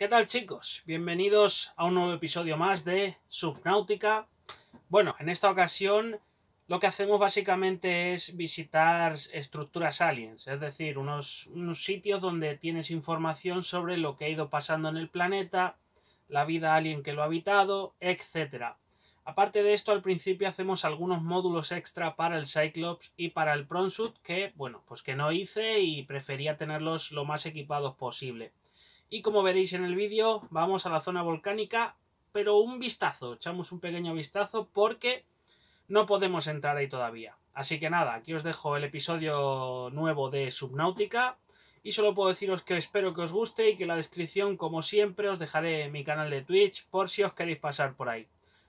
¿Qué tal chicos? Bienvenidos a un nuevo episodio más de Subnautica. Bueno, en esta ocasión lo que hacemos básicamente es visitar estructuras aliens, es decir, unos, sitios donde tienes información sobre lo que ha ido pasando en el planeta, la vida alien que lo ha habitado, etc. Aparte de esto, al principio hacemos algunos módulos extra para el Cyclops y para el Pronsuit, que, bueno, pues que no hice y prefería tenerlos lo más equipados posible. Y como veréis en el vídeo, vamos a la zona volcánica, pero un vistazo, echamos un pequeño vistazo porque no podemos entrar ahí todavía. Así que nada, aquí os dejo el episodio nuevo de Subnautica Y solo puedo deciros que espero que os guste y que en la descripción, como siempre, os dejaré mi canal de Twitch por si os queréis pasar por ahí.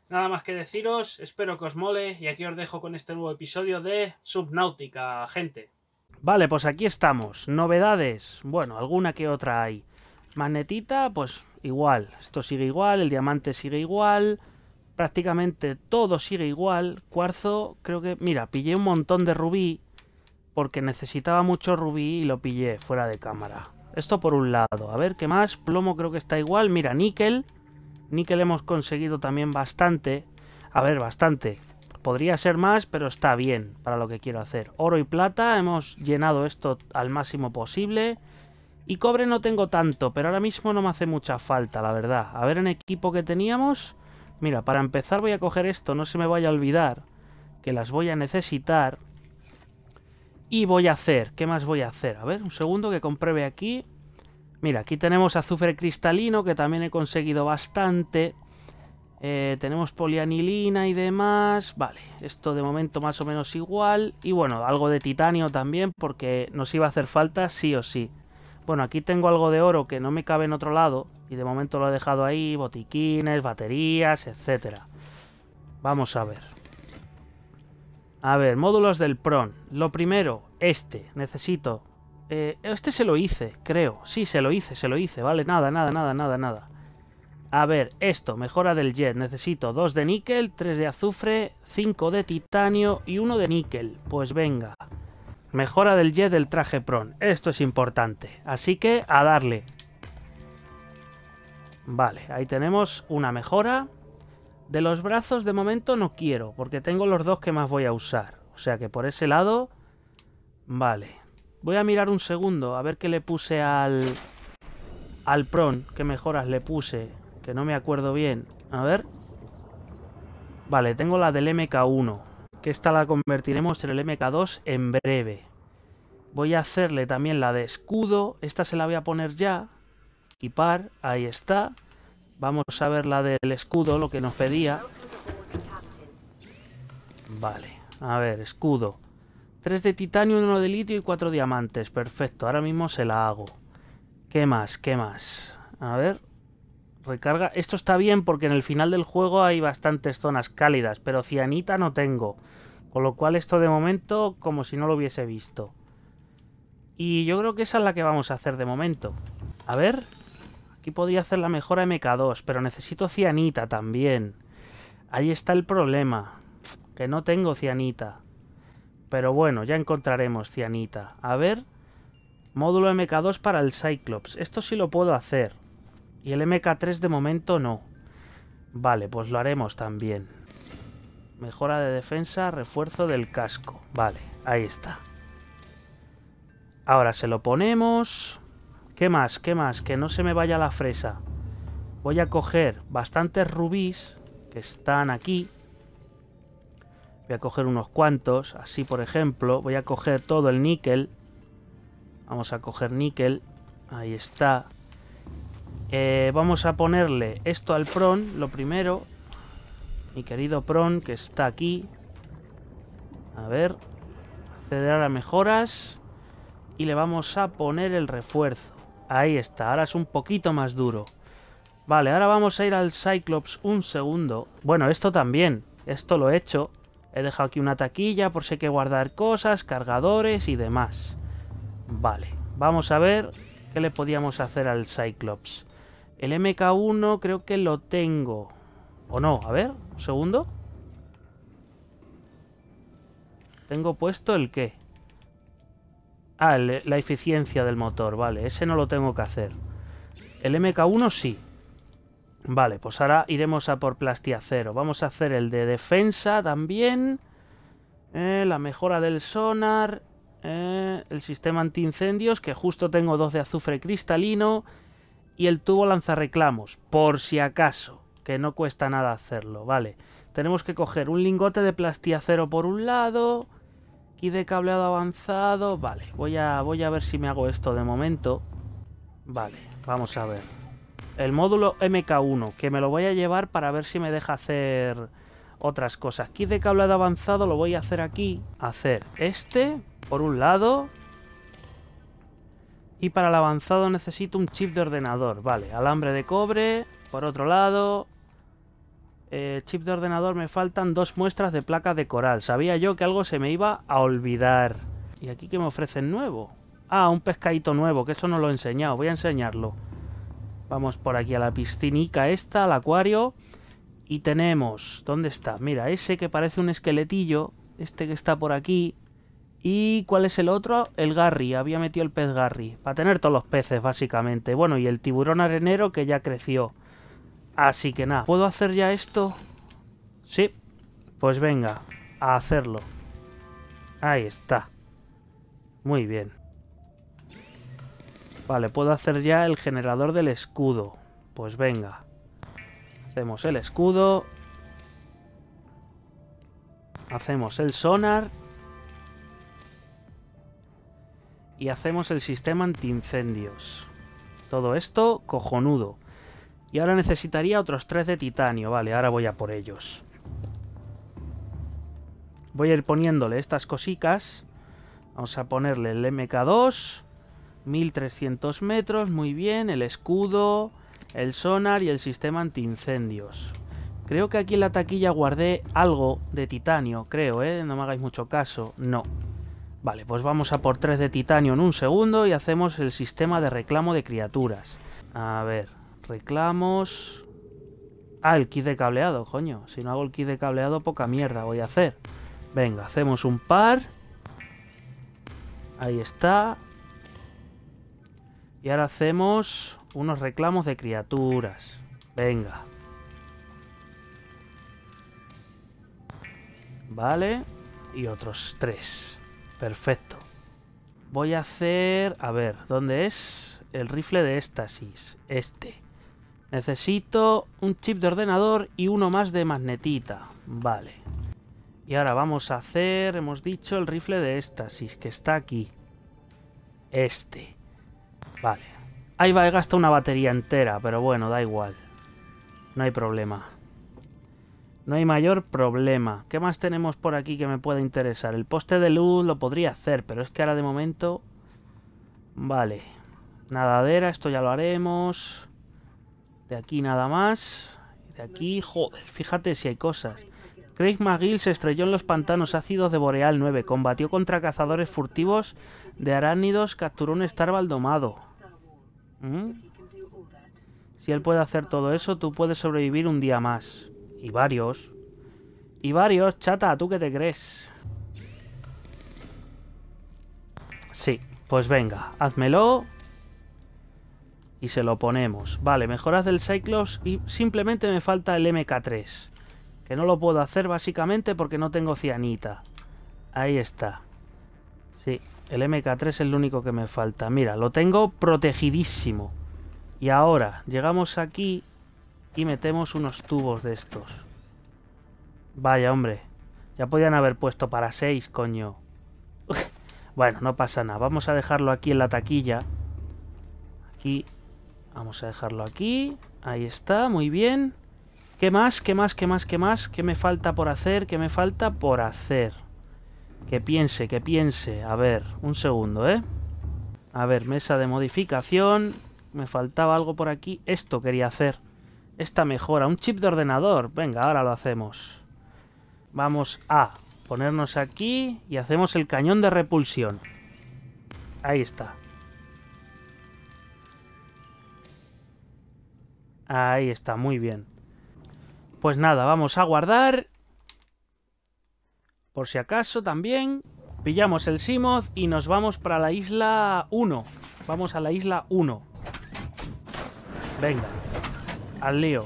Nada más que deciros, espero que os mole y aquí os dejo con este nuevo episodio de Subnautica, gente. Vale, pues aquí estamos. Novedades. Bueno, alguna que otra hay. Magnetita, pues igual. Esto sigue igual, el diamante sigue igual. Prácticamente todo sigue igual. Cuarzo, creo que... Mira, pillé un montón de rubí porque necesitaba mucho rubí y lo pillé fuera de cámara. Esto por un lado. A ver, ¿qué más? Plomo creo que está igual. Mira, níquel. Níquel hemos conseguido también bastante. A ver, bastante. Podría ser más, pero está bien para lo que quiero hacer. Oro y plata, hemos llenado esto al máximo posible. Y cobre no tengo tanto, pero ahora mismo no me hace mucha falta, la verdad. A ver en equipo que teníamos. Mira, para empezar voy a coger esto, no se me vaya a olvidar que las voy a necesitar. Y voy a hacer, ¿qué más voy a hacer? A ver, un segundo que compruebe aquí. Mira, aquí tenemos azufre cristalino, que también he conseguido bastante. Eh, tenemos polianilina y demás. Vale, esto de momento más o menos igual. Y bueno, algo de titanio también, porque nos iba a hacer falta sí o sí. Bueno, aquí tengo algo de oro que no me cabe en otro lado. Y de momento lo he dejado ahí. Botiquines, baterías, etcétera. Vamos a ver. A ver, módulos del PRON. Lo primero, este. Necesito... Eh, este se lo hice, creo. Sí, se lo hice, se lo hice. Vale, nada, nada, nada, nada, nada. A ver, esto, mejora del jet. Necesito dos de níquel, tres de azufre, Cinco de titanio y uno de níquel. Pues Venga. Mejora del jet del traje pron. Esto es importante. Así que a darle. Vale, ahí tenemos una mejora. De los brazos de momento no quiero, porque tengo los dos que más voy a usar. O sea que por ese lado... Vale. Voy a mirar un segundo, a ver qué le puse al... Al pron, qué mejoras le puse, que no me acuerdo bien. A ver. Vale, tengo la del MK1 que esta la convertiremos en el MK2 en breve. Voy a hacerle también la de escudo, esta se la voy a poner ya, equipar, ahí está. Vamos a ver la del escudo, lo que nos pedía. Vale, a ver, escudo. 3 de titanio, uno de litio y 4 diamantes, perfecto, ahora mismo se la hago. ¿Qué más? ¿Qué más? A ver, Recarga. Esto está bien porque en el final del juego hay bastantes zonas cálidas, pero cianita no tengo. Con lo cual esto de momento como si no lo hubiese visto. Y yo creo que esa es la que vamos a hacer de momento. A ver... Aquí podría hacer la mejora MK2, pero necesito cianita también. Ahí está el problema. Que no tengo cianita. Pero bueno, ya encontraremos cianita. A ver... Módulo MK2 para el Cyclops. Esto sí lo puedo hacer. Y el MK3 de momento no. Vale, pues lo haremos también. Mejora de defensa, refuerzo del casco. Vale, ahí está. Ahora se lo ponemos. ¿Qué más? ¿Qué más? Que no se me vaya la fresa. Voy a coger bastantes rubíes que están aquí. Voy a coger unos cuantos, así por ejemplo. Voy a coger todo el níquel. Vamos a coger níquel. Ahí está. Eh, vamos a ponerle esto al Pron, lo primero. Mi querido Pron, que está aquí. A ver. Acceder a mejoras. Y le vamos a poner el refuerzo. Ahí está, ahora es un poquito más duro. Vale, ahora vamos a ir al Cyclops un segundo. Bueno, esto también. Esto lo he hecho. He dejado aquí una taquilla por si hay que guardar cosas, cargadores y demás. Vale, vamos a ver qué le podíamos hacer al Cyclops. El MK1 creo que lo tengo. ¿O no? A ver, un segundo. ¿Tengo puesto el qué? Ah, la eficiencia del motor, vale. Ese no lo tengo que hacer. El MK1 sí. Vale, pues ahora iremos a por plastiacero. Vamos a hacer el de defensa también. Eh, la mejora del sonar. Eh, el sistema antiincendios, que justo tengo dos de azufre cristalino y el tubo reclamos por si acaso, que no cuesta nada hacerlo, vale. Tenemos que coger un lingote de plastiacero por un lado, y de cableado avanzado, vale. Voy a, voy a ver si me hago esto de momento. Vale, vamos a ver. El módulo MK1, que me lo voy a llevar para ver si me deja hacer otras cosas. Kit de cableado avanzado lo voy a hacer aquí. Hacer este, por un lado, y para el avanzado necesito un chip de ordenador. Vale, alambre de cobre. Por otro lado... Eh, chip de ordenador me faltan dos muestras de placa de coral. Sabía yo que algo se me iba a olvidar. ¿Y aquí qué me ofrecen nuevo? Ah, un pescadito nuevo, que eso no lo he enseñado. Voy a enseñarlo. Vamos por aquí a la piscinica esta, al acuario. Y tenemos... ¿Dónde está? Mira, ese que parece un esqueletillo. Este que está por aquí. ¿Y cuál es el otro? El Garry, había metido el pez Garry, para tener todos los peces básicamente. Bueno, y el tiburón arenero que ya creció. Así que nada, ¿puedo hacer ya esto? Sí, pues venga, a hacerlo. Ahí está. Muy bien. Vale, puedo hacer ya el generador del escudo. Pues venga. Hacemos el escudo. Hacemos el sonar. y hacemos el sistema anti-incendios... Todo esto cojonudo. Y ahora necesitaría otros 3 de titanio. Vale, ahora voy a por ellos. Voy a ir poniéndole estas cositas. Vamos a ponerle el MK2. 1300 metros, muy bien. El escudo, el sonar y el sistema anti-incendios... Creo que aquí en la taquilla guardé algo de titanio, creo, ¿eh? No me hagáis mucho caso. No. Vale, pues vamos a por 3 de titanio en un segundo y hacemos el sistema de reclamo de criaturas. A ver, reclamos... Ah, el kit de cableado, coño. Si no hago el kit de cableado, poca mierda voy a hacer. Venga, hacemos un par. Ahí está. Y ahora hacemos unos reclamos de criaturas. Venga. Vale. Y otros tres. Perfecto. Voy a hacer... A ver, ¿dónde es? El rifle de éstasis? Este. Necesito un chip de ordenador y uno más de magnetita. Vale. Y ahora vamos a hacer, hemos dicho, el rifle de éstasis, que está aquí. Este. Vale. Ahí va, he gastado una batería entera, pero bueno, da igual. No hay problema. No hay mayor problema. ¿Qué más tenemos por aquí que me pueda interesar? El poste de luz lo podría hacer, pero es que ahora de momento... Vale. Nadadera, esto ya lo haremos. De aquí nada más. De aquí, joder, fíjate si hay cosas. Craig McGill se estrelló en los pantanos ácidos de Boreal 9, combatió contra cazadores furtivos de aránidos capturó un Starval domado. ¿Mm? Si él puede hacer todo eso, tú puedes sobrevivir un día más. Y varios. Y varios, chata, ¿tú qué te crees? Sí, pues venga, hazmelo Y se lo ponemos. Vale, mejoras el Cyclops y simplemente me falta el MK3. Que no lo puedo hacer básicamente porque no tengo cianita. Ahí está. Sí, el MK3 es el único que me falta. Mira, lo tengo protegidísimo. Y ahora, llegamos aquí y metemos unos tubos de estos. Vaya, hombre. Ya podían haber puesto para seis, coño. bueno, no pasa nada. Vamos a dejarlo aquí en la taquilla. Aquí. Vamos a dejarlo aquí. Ahí está, muy bien. ¿Qué más? ¿Qué más? ¿Qué más? ¿Qué más? ¿Qué me falta por hacer? ¿Qué me falta por hacer? Que piense, que piense. A ver, un segundo, ¿eh? A ver, mesa de modificación. Me faltaba algo por aquí. Esto quería hacer. Esta mejora, un chip de ordenador. Venga, ahora lo hacemos. Vamos a ponernos aquí y hacemos el cañón de repulsión. Ahí está. Ahí está, muy bien. Pues nada, vamos a guardar. Por si acaso también. Pillamos el Simoth y nos vamos para la isla 1. Vamos a la isla 1. Venga. Al lío.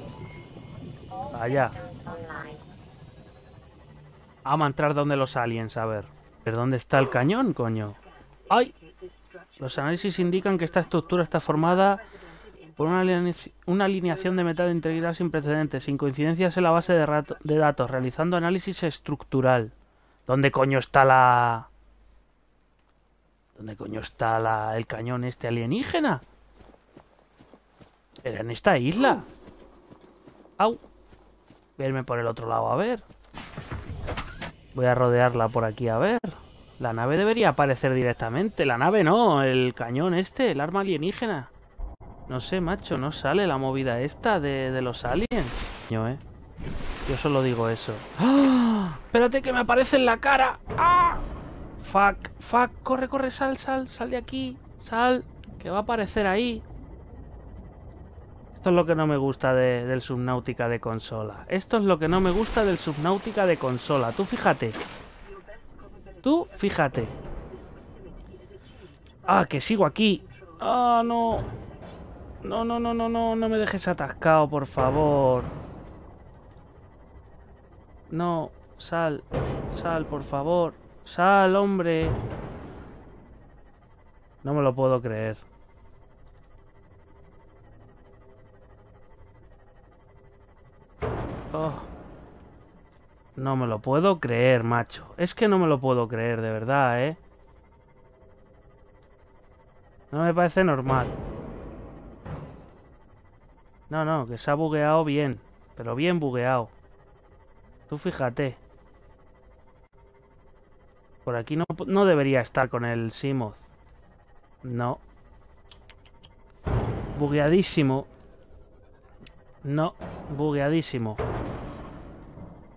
Allá. Vamos a entrar donde los aliens, a ver. ¿Pero dónde está el cañón, coño? ¡Ay! Los análisis indican que esta estructura está formada por una, alineación de metal integridad sin precedentes, sin coincidencias en la base de, de datos, realizando análisis estructural. ¿Dónde coño está la... ¿Dónde coño está la... el cañón este alienígena? Era en esta isla. Au. Verme por el otro lado, a ver. Voy a rodearla por aquí, a ver. La nave debería aparecer directamente. La nave no, el cañón este, el arma alienígena. No sé, macho, no sale la movida esta de, los aliens. Yo, eh. Yo solo digo eso. ¡Ah! Espérate que me aparece en la cara. ¡Ah! Fuck, fuck, corre, corre, sal, sal, sal de aquí. Sal, que va a aparecer ahí. Esto es lo que no me gusta del Subnautica de consola. Esto es lo que no me gusta del Subnautica de consola. Tú fíjate. Tú fíjate. Ah, que sigo aquí. Ah, no. No, no, no, no, no. No me dejes atascado, por favor. No. Sal. Sal, por favor. Sal, hombre. No me lo puedo creer. Oh. No me lo puedo creer, macho. Es que no me lo puedo creer, de verdad, ¿eh? No me parece normal. No, no, que se ha bugueado bien. Pero bien bugueado. Tú fíjate. Por aquí no, no debería estar con el Simoth. No. Bugueadísimo. No, bugueadísimo.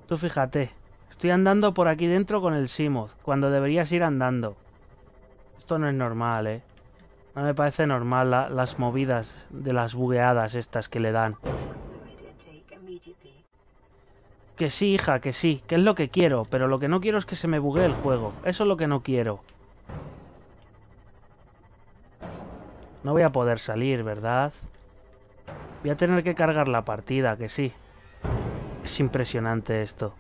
Tú fíjate, estoy andando por aquí dentro con el Simoth, cuando deberías ir andando. Esto no es normal, ¿eh? No me parece normal las movidas de las bugueadas estas que le dan. Que sí, hija, que sí, que es lo que quiero, pero lo que no quiero es que se me buguee el juego. Eso es lo que no quiero. No voy a poder salir, ¿verdad? Voy a tener que cargar la partida, que sí. Es impresionante esto.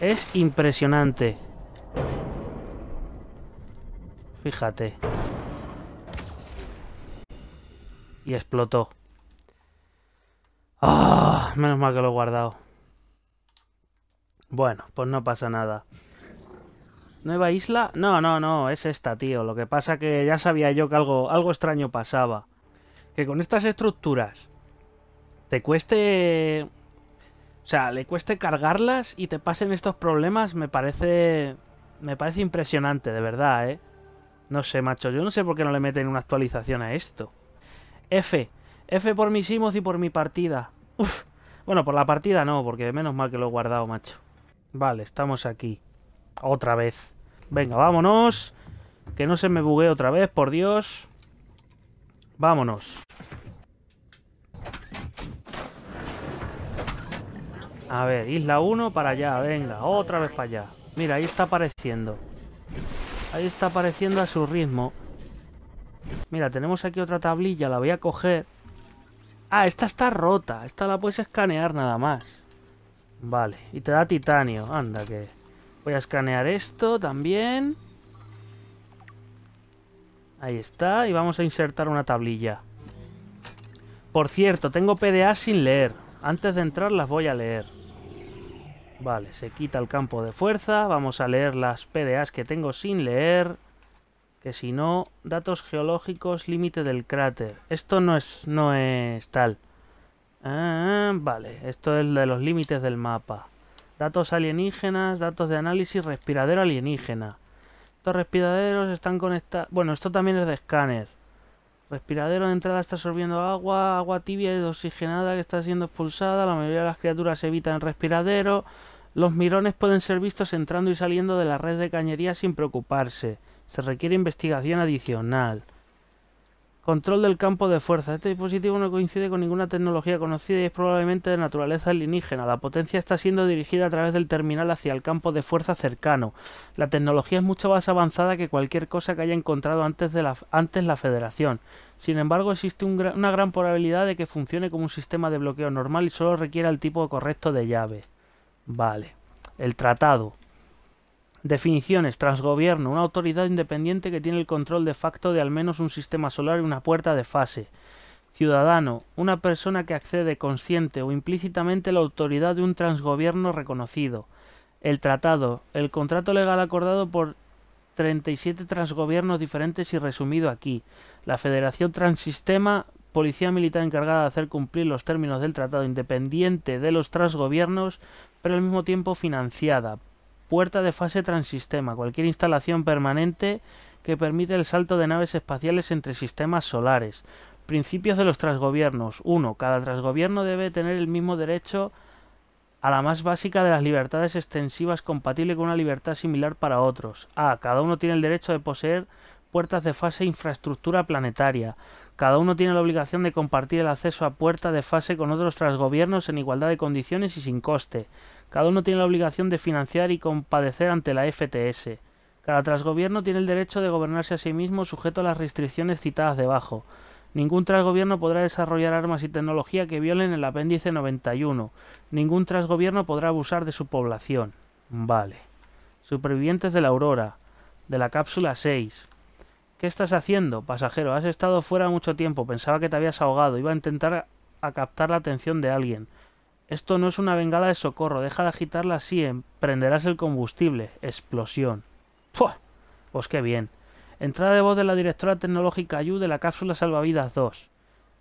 Es impresionante. Fíjate. Y explotó. Ah, menos mal que lo he guardado. Bueno, pues no pasa nada. ¿Nueva isla? No, no, no, es esta, tío. Lo que pasa que ya sabía yo que algo, algo extraño pasaba. Que con estas estructuras te cueste... O sea, le cueste cargarlas y te pasen estos problemas, me parece... Me parece impresionante, de verdad, ¿eh? No sé, macho, yo no sé por qué no le meten una actualización a esto. F. F por mis simos y por mi partida. Uf. Bueno, por la partida no, porque menos mal que lo he guardado, macho. Vale, estamos aquí. Otra vez. Venga, vámonos. Que no se me buguee otra vez, por Dios. Vámonos. A ver, isla 1 para allá, venga, otra vez para allá. Mira, ahí está apareciendo. Ahí está apareciendo a su ritmo. Mira, tenemos aquí otra tablilla, la voy a coger. Ah, esta está rota, esta la puedes escanear nada más. Vale, y te da titanio, anda que... Voy a escanear esto también. Ahí está, y vamos a insertar una tablilla. Por cierto, tengo PDA sin leer. Antes de entrar las voy a leer. Vale, se quita el campo de fuerza. Vamos a leer las PDAs que tengo sin leer. Que si no, datos geológicos, límite del cráter. Esto no es, no es tal. Ah, vale, esto es de los límites del mapa. Datos alienígenas, datos de análisis, respiradero alienígena. Estos respiraderos están conectados... Bueno, esto también es de escáner. Respiradero de entrada está absorbiendo agua, agua tibia y oxigenada que está siendo expulsada. La mayoría de las criaturas evitan el respiradero. Los mirones pueden ser vistos entrando y saliendo de la red de cañería sin preocuparse. Se requiere investigación adicional. Control del campo de fuerza. Este dispositivo no coincide con ninguna tecnología conocida y es probablemente de naturaleza alienígena. La potencia está siendo dirigida a través del terminal hacia el campo de fuerza cercano. La tecnología es mucho más avanzada que cualquier cosa que haya encontrado antes, de la, antes la Federación. Sin embargo, existe una gran probabilidad de que funcione como un sistema de bloqueo normal y solo requiera el tipo correcto de llave. Vale. El tratado. Definiciones. Transgobierno. Una autoridad independiente que tiene el control de facto de al menos un sistema solar y una puerta de fase. Ciudadano. Una persona que accede consciente o implícitamente a la autoridad de un transgobierno reconocido. El tratado. El contrato legal acordado por 37 transgobiernos diferentes y resumido aquí. La Federación Transsistema, policía militar encargada de hacer cumplir los términos del tratado independiente de los transgobiernos, pero al mismo tiempo financiada. Puerta de fase transistema, cualquier instalación permanente que permite el salto de naves espaciales entre sistemas solares. Principios de los transgobiernos. 1. Cada transgobierno debe tener el mismo derecho a la más básica de las libertades extensivas compatible con una libertad similar para otros. A. Cada uno tiene el derecho de poseer puertas de fase e infraestructura planetaria. Cada uno tiene la obligación de compartir el acceso a puerta de fase con otros transgobiernos en igualdad de condiciones y sin coste. Cada uno tiene la obligación de financiar y compadecer ante la FTS. Cada trasgobierno tiene el derecho de gobernarse a sí mismo sujeto a las restricciones citadas debajo. Ningún trasgobierno podrá desarrollar armas y tecnología que violen el apéndice 91. Ningún trasgobierno podrá abusar de su población. Vale. Supervivientes de la Aurora, de la cápsula 6. ¿Qué estás haciendo, pasajero? Has estado fuera mucho tiempo, pensaba que te habías ahogado, iba a intentar captar la atención de alguien. Esto no es una bengala de socorro, deja de agitarla así, em, prenderás el combustible. Explosión. ¡Puah! Pues qué bien. Entrada de voz de la directora tecnológica Yu de la cápsula salvavidas 2.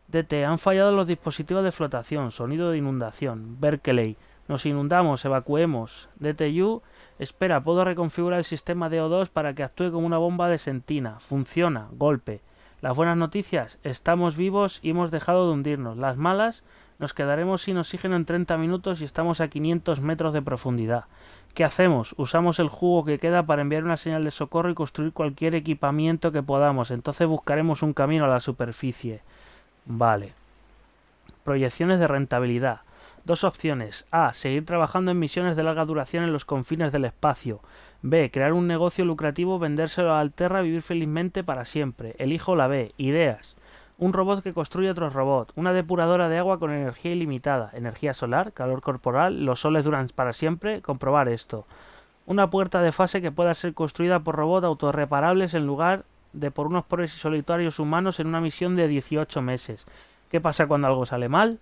DT, han fallado los dispositivos de flotación, sonido de inundación. Berkeley, nos inundamos, evacuemos. Yu, espera, puedo reconfigurar el sistema de O2 para que actúe como una bomba de sentina. Funciona, golpe. Las buenas noticias, estamos vivos y hemos dejado de hundirnos. Las malas, nos quedaremos sin oxígeno en 30 minutos y estamos a 500 metros de profundidad. ¿Qué hacemos? Usamos el jugo que queda para enviar una señal de socorro y construir cualquier equipamiento que podamos. Entonces buscaremos un camino a la superficie. Vale. Proyecciones de rentabilidad. Dos opciones. A. Seguir trabajando en misiones de larga duración en los confines del espacio. B. Crear un negocio lucrativo, vendérselo a Alterra y vivir felizmente para siempre. Elijo la B. Ideas un robot que construye otro robot, una depuradora de agua con energía ilimitada, energía solar, calor corporal, los soles duran para siempre, comprobar esto. Una puerta de fase que pueda ser construida por robots autorreparables en lugar de por unos pobres y solitarios humanos en una misión de 18 meses. ¿Qué pasa cuando algo sale mal?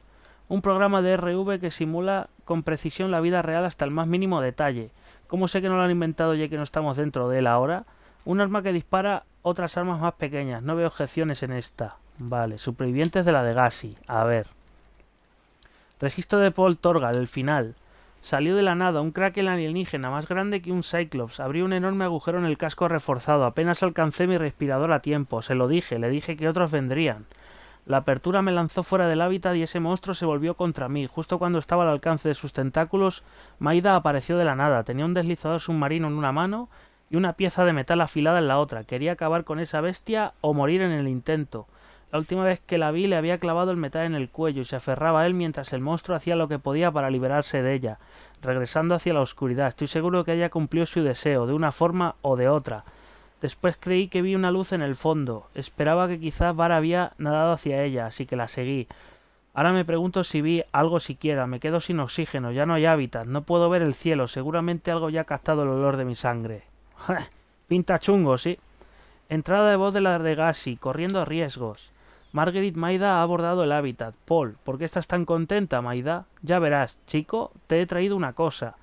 Un programa de RV que simula con precisión la vida real hasta el más mínimo detalle. ¿Cómo sé que no lo han inventado ya que no estamos dentro de él ahora? Un arma que dispara otras armas más pequeñas. No veo objeciones en esta. Vale, supervivientes de la de Gassi. A ver. Registro de Paul Torgal, el final. Salió de la nada un crack alienígena más grande que un Cyclops. Abrió un enorme agujero en el casco reforzado. Apenas alcancé mi respirador a tiempo. Se lo dije, le dije que otros vendrían. La apertura me lanzó fuera del hábitat y ese monstruo se volvió contra mí. Justo cuando estaba al alcance de sus tentáculos, Maida apareció de la nada. Tenía un deslizador submarino en una mano y una pieza de metal afilada en la otra. Quería acabar con esa bestia o morir en el intento. La última vez que la vi le había clavado el metal en el cuello y se aferraba a él mientras el monstruo hacía lo que podía para liberarse de ella, regresando hacia la oscuridad. Estoy seguro que ella cumplió su deseo, de una forma o de otra. Después creí que vi una luz en el fondo. Esperaba que quizás Vara había nadado hacia ella, así que la seguí. Ahora me pregunto si vi algo siquiera. Me quedo sin oxígeno, ya no hay hábitat, no puedo ver el cielo. Seguramente algo ya ha captado el olor de mi sangre. Pinta chungo, sí. Entrada de voz de la de Gassi, corriendo riesgos. Marguerite Maida ha abordado el hábitat. Paul, ¿por qué estás tan contenta, Maida? Ya verás, chico, te he traído una cosa.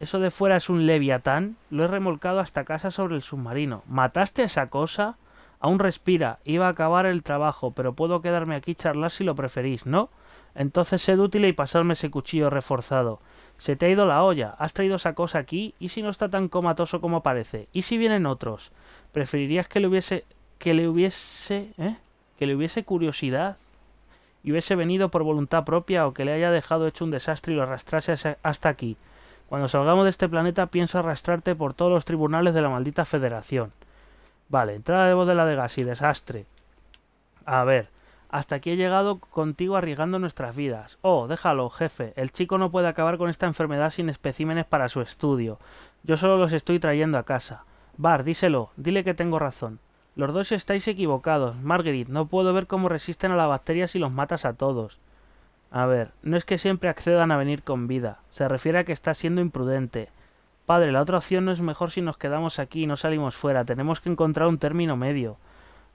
Eso de fuera es un leviatán. Lo he remolcado hasta casa sobre el submarino. ¿Mataste a esa cosa? Aún respira. Iba a acabar el trabajo, pero puedo quedarme aquí charlar si lo preferís, ¿no? Entonces sed útil y pasarme ese cuchillo reforzado. Se te ha ido la olla. Has traído esa cosa aquí. ¿Y si no está tan comatoso como parece? ¿Y si vienen otros? ¿Preferirías que le hubiese... que le hubiese... ¿eh? que le hubiese curiosidad y hubiese venido por voluntad propia o que le haya dejado hecho un desastre y lo arrastrase hasta aquí. Cuando salgamos de este planeta pienso arrastrarte por todos los tribunales de la maldita federación. Vale, entrada de voz de la de Gassi, desastre. A ver, hasta aquí he llegado contigo arriesgando nuestras vidas. Oh, déjalo, jefe, el chico no puede acabar con esta enfermedad sin especímenes para su estudio. Yo solo los estoy trayendo a casa. Bar, díselo, dile que tengo razón. Los dos estáis equivocados. Marguerite, no puedo ver cómo resisten a la bacteria si los matas a todos. A ver, no es que siempre accedan a venir con vida. Se refiere a que está siendo imprudente. Padre, la otra opción no es mejor si nos quedamos aquí y no salimos fuera. Tenemos que encontrar un término medio.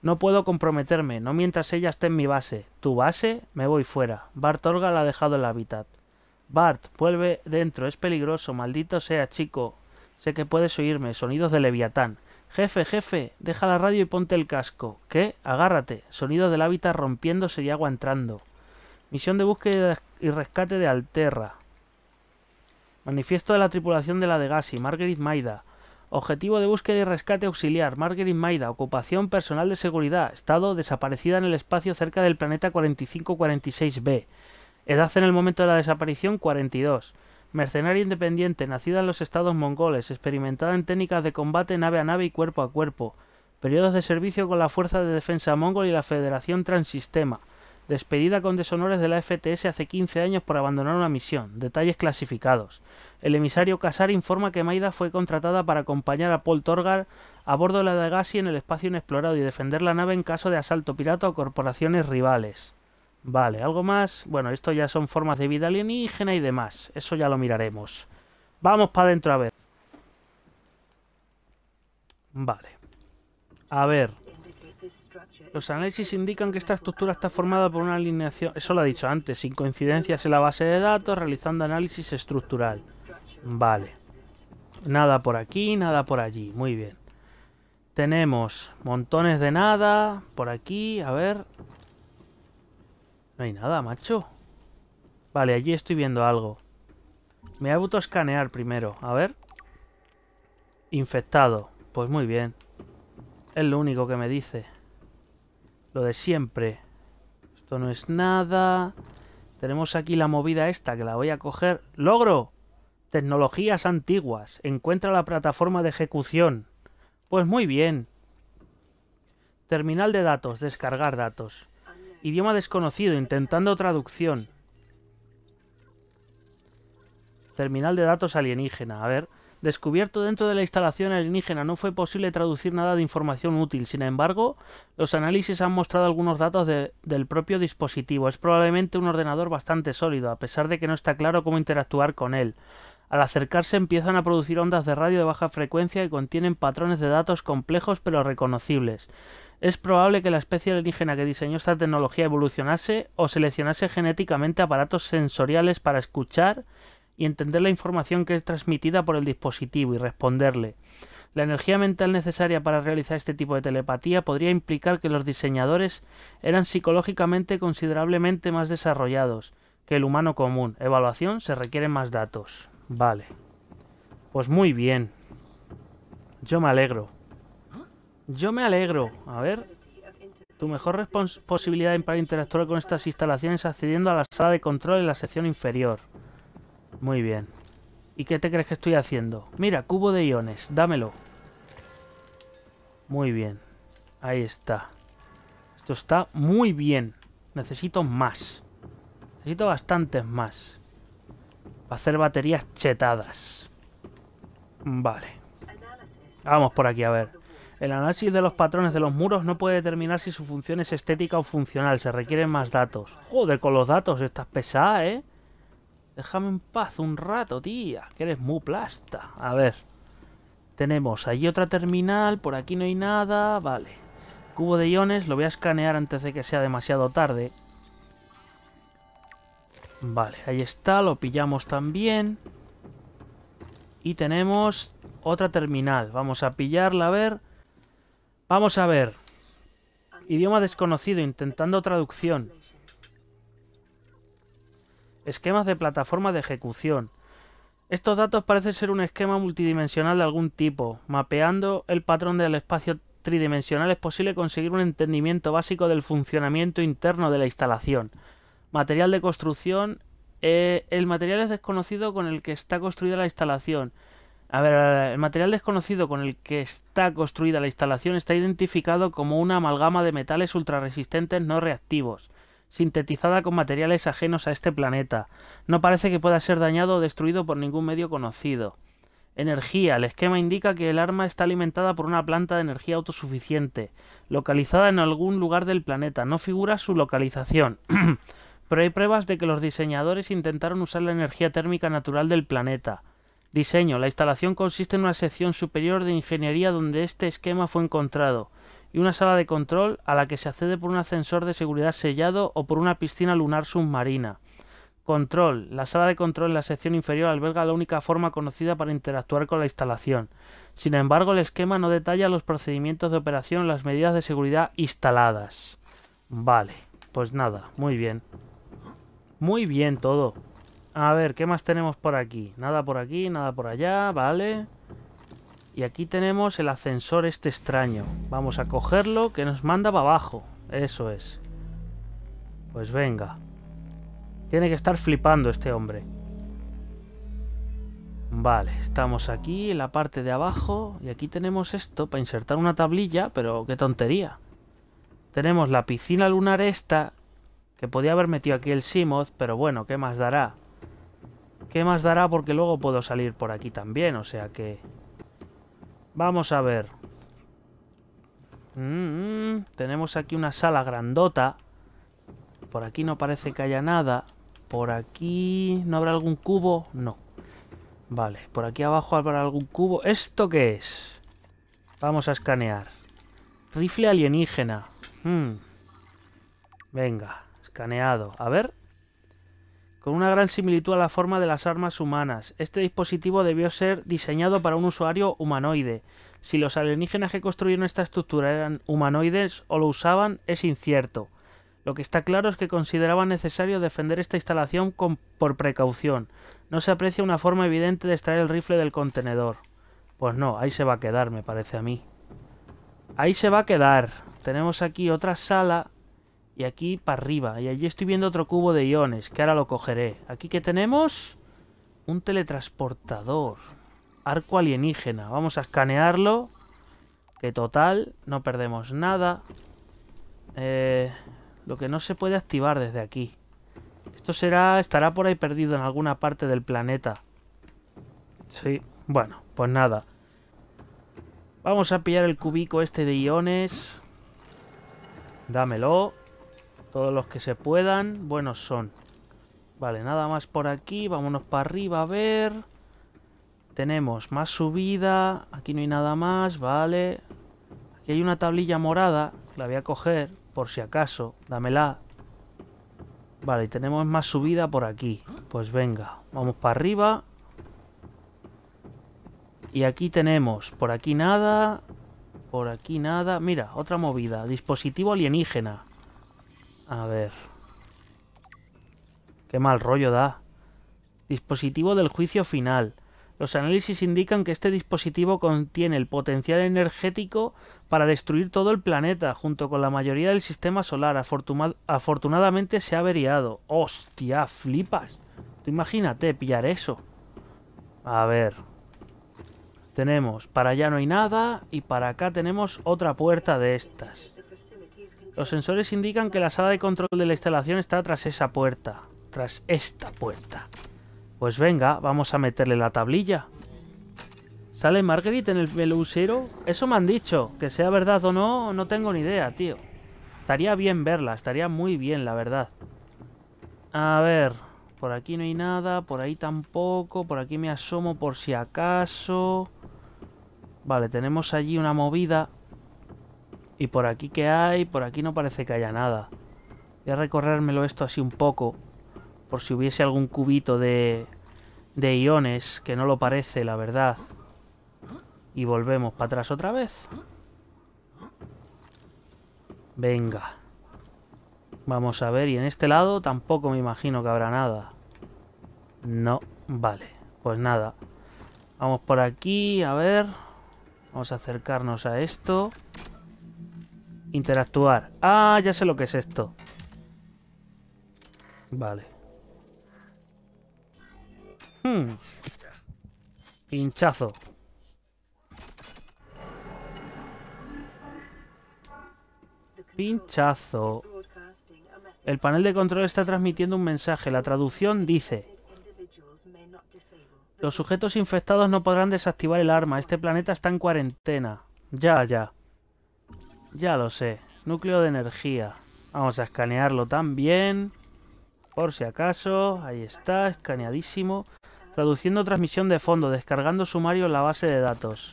No puedo comprometerme, no mientras ella esté en mi base. Tu base, me voy fuera. Bart Orga la ha dejado en el hábitat. Bart, vuelve dentro, es peligroso, maldito sea, chico. Sé que puedes oírme, sonidos de Leviatán. Jefe, jefe, deja la radio y ponte el casco. ¿Qué? Agárrate. Sonido del hábitat rompiéndose y agua entrando. Misión de búsqueda y rescate de Alterra. Manifiesto de la tripulación de la de Gassi, Marguerite Maida. Objetivo de búsqueda y rescate auxiliar, Marguerite Maida. Ocupación personal de seguridad. Estado desaparecida en el espacio cerca del planeta 4546b. Edad en el momento de la desaparición 42 mercenaria independiente nacida en los estados mongoles, experimentada en técnicas de combate nave a nave y cuerpo a cuerpo, periodos de servicio con la Fuerza de Defensa Mongol y la Federación Transistema, despedida con deshonores de la FTS hace 15 años por abandonar una misión, detalles clasificados. El emisario Kasar informa que Maida fue contratada para acompañar a Paul Torgar a bordo de la Dagasi en el espacio inexplorado y defender la nave en caso de asalto pirata a corporaciones rivales. Vale, algo más. Bueno, esto ya son formas de vida alienígena y demás. Eso ya lo miraremos. Vamos para adentro a ver. Vale. A ver. Los análisis indican que esta estructura está formada por una alineación, eso lo he dicho antes, sin coincidencias en la base de datos, realizando análisis estructural. Vale. Nada por aquí, nada por allí. Muy bien. Tenemos montones de nada por aquí, a ver, no hay nada, macho. Vale, allí estoy viendo algo. Me ha a escanear primero. A ver. Infectado. Pues muy bien. Es lo único que me dice. Lo de siempre. Esto no es nada. Tenemos aquí la movida esta que la voy a coger. ¡Logro! Tecnologías antiguas. Encuentra la plataforma de ejecución. Pues muy bien. Terminal de datos. Descargar datos. Idioma desconocido, intentando traducción. Terminal de datos alienígena. A ver. Descubierto dentro de la instalación alienígena, no fue posible traducir nada de información útil. Sin embargo, los análisis han mostrado algunos datos del propio dispositivo. Es probablemente un ordenador bastante sólido, a pesar de que no está claro cómo interactuar con él. Al acercarse empiezan a producir ondas de radio de baja frecuencia y contienen patrones de datos complejos pero reconocibles es probable que la especie alienígena que diseñó esta tecnología evolucionase o seleccionase genéticamente aparatos sensoriales para escuchar y entender la información que es transmitida por el dispositivo y responderle. La energía mental necesaria para realizar este tipo de telepatía podría implicar que los diseñadores eran psicológicamente considerablemente más desarrollados que el humano común. Evaluación se requieren más datos. Vale. Pues muy bien. Yo me alegro. Yo me alegro. A ver. Tu mejor posibilidad para interactuar con estas instalaciones accediendo a la sala de control en la sección inferior. Muy bien. ¿Y qué te crees que estoy haciendo? Mira, cubo de iones. Dámelo. Muy bien. Ahí está. Esto está muy bien. Necesito más. Necesito bastantes más. Para hacer baterías chetadas. Vale. Vamos por aquí a ver. El análisis de los patrones de los muros no puede determinar si su función es estética o funcional. Se requieren más datos. Joder, con los datos estás pesada, ¿eh? Déjame en paz un rato, tía. Que eres muy plasta. A ver. Tenemos ahí otra terminal. Por aquí no hay nada. Vale. Cubo de iones. Lo voy a escanear antes de que sea demasiado tarde. Vale, ahí está. Lo pillamos también. Y tenemos otra terminal. Vamos a pillarla, a ver... Vamos a ver. Idioma desconocido, intentando traducción. Esquemas de plataforma de ejecución. Estos datos parecen ser un esquema multidimensional de algún tipo. Mapeando el patrón del espacio tridimensional es posible conseguir un entendimiento básico del funcionamiento interno de la instalación. Material de construcción. Eh, el material es desconocido con el que está construida la instalación. A ver, el material desconocido con el que está construida la instalación está identificado como una amalgama de metales ultrarresistentes no reactivos, sintetizada con materiales ajenos a este planeta. No parece que pueda ser dañado o destruido por ningún medio conocido. Energía. El esquema indica que el arma está alimentada por una planta de energía autosuficiente, localizada en algún lugar del planeta. No figura su localización. Pero hay pruebas de que los diseñadores intentaron usar la energía térmica natural del planeta. Diseño. La instalación consiste en una sección superior de ingeniería donde este esquema fue encontrado y una sala de control a la que se accede por un ascensor de seguridad sellado o por una piscina lunar submarina. Control. La sala de control en la sección inferior alberga la única forma conocida para interactuar con la instalación. Sin embargo, el esquema no detalla los procedimientos de operación o las medidas de seguridad instaladas. Vale, pues nada, muy bien. Muy bien todo. A ver, ¿qué más tenemos por aquí? Nada por aquí, nada por allá, vale. Y aquí tenemos el ascensor este extraño. Vamos a cogerlo, que nos manda para abajo. Eso es. Pues venga. Tiene que estar flipando este hombre. Vale, estamos aquí en la parte de abajo. Y aquí tenemos esto para insertar una tablilla, pero qué tontería. Tenemos la piscina lunar esta, que podía haber metido aquí el Simoth, pero bueno, ¿qué más dará? ¿Qué más dará? Porque luego puedo salir por aquí también, o sea que... Vamos a ver. Mm, tenemos aquí una sala grandota. Por aquí no parece que haya nada. Por aquí... ¿No habrá algún cubo? No. Vale, por aquí abajo habrá algún cubo. ¿Esto qué es? Vamos a escanear. Rifle alienígena. Hmm. Venga, escaneado. A ver, con una gran similitud a la forma de las armas humanas. Este dispositivo debió ser diseñado para un usuario humanoide. Si los alienígenas que construyeron esta estructura eran humanoides o lo usaban es incierto. Lo que está claro es que consideraban necesario defender esta instalación por precaución. No se aprecia una forma evidente de extraer el rifle del contenedor. Pues no, ahí se va a quedar, me parece a mí. Ahí se va a quedar. Tenemos aquí otra sala y aquí para arriba. Y allí estoy viendo otro cubo de iones, que ahora lo cogeré. Aquí que tenemos un teletransportador. Arco alienígena. Vamos a escanearlo. Que total, no perdemos nada. Eh, lo que no se puede activar desde aquí. Esto será estará por ahí perdido en alguna parte del planeta. Sí, bueno, pues nada. Vamos a pillar el cubico este de iones. Dámelo. Todos los que se puedan, buenos son. Vale, nada más por aquí. Vámonos para arriba a ver. Tenemos más subida. Aquí no hay nada más, vale. Aquí hay una tablilla morada. La voy a coger, por si acaso. Dámela. Vale, y tenemos más subida por aquí. Pues venga, vamos para arriba. Y aquí tenemos, por aquí nada, por aquí nada. Mira, otra movida, dispositivo alienígena. A ver. Qué mal rollo da. Dispositivo del juicio final. Los análisis indican que este dispositivo contiene el potencial energético para destruir todo el planeta, junto con la mayoría del sistema solar. afortunadamente se ha averiado. ¡Hostia, flipas! Tú imagínate pillar eso. A ver. Tenemos, para allá no hay nada, y para acá tenemos otra puerta de estas. Los sensores indican que la sala de control de la instalación está tras esa puerta. Tras esta puerta. Pues venga, vamos a meterle la tablilla. ¿Sale Marguerite en el pelusero? Eso me han dicho. Que sea verdad o no, no tengo ni idea, tío. Estaría bien verla, estaría muy bien, la verdad. A ver, por aquí no hay nada, por ahí tampoco, por aquí me asomo por si acaso. Vale, tenemos allí una movida y por aquí ¿qué hay, por aquí no parece que haya nada. Voy a recorrérmelo esto así un poco, por si hubiese algún cubito de, de iones, que no lo parece, la verdad. Y volvemos para atrás otra vez. Venga. Vamos a ver, y en este lado tampoco me imagino que habrá nada. No, vale. Pues nada. Vamos por aquí, a ver. Vamos a acercarnos a esto. Interactuar. Ah, ya sé lo que es esto. Vale. Hmm. Pinchazo. Pinchazo. El panel de control está transmitiendo un mensaje. La traducción dice... Los sujetos infectados no podrán desactivar el arma. Este planeta está en cuarentena. Ya, ya. Ya lo sé. Núcleo de energía. Vamos a escanearlo también. Por si acaso. Ahí está, escaneadísimo. Traduciendo transmisión de fondo, descargando sumario en la base de datos.